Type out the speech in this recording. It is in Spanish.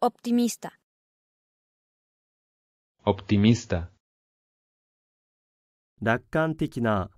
Optimista. Optimista. 楽観的な